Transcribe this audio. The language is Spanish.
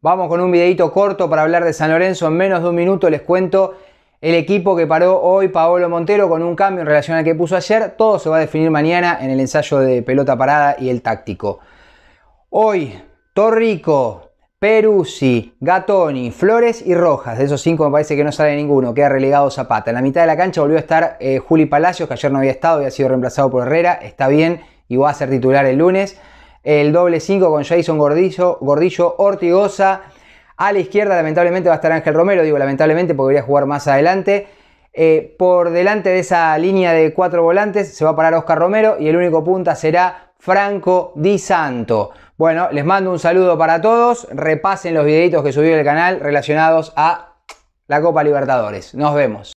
Vamos con un videito corto para hablar de San Lorenzo. En menos de un minuto les cuento el equipo que paró hoy Paolo Montero con un cambio en relación al que puso ayer. Todo se va a definir mañana en el ensayo de pelota parada y el táctico. Hoy, Torrico, Peruzzi, Gatoni, Flores y Rojas. De esos cinco me parece que no sale ninguno. Queda relegado Zapata. En la mitad de la cancha volvió a estar eh, Juli Palacios, que ayer no había estado, y ha sido reemplazado por Herrera. Está bien y va a ser titular el lunes el doble 5 con Jason Gordillo, Gordillo Ortigosa. A la izquierda, lamentablemente, va a estar Ángel Romero. Digo lamentablemente porque jugar más adelante. Eh, por delante de esa línea de cuatro volantes se va a parar Oscar Romero y el único punta será Franco Di Santo. Bueno, les mando un saludo para todos. Repasen los videitos que en el canal relacionados a la Copa Libertadores. Nos vemos.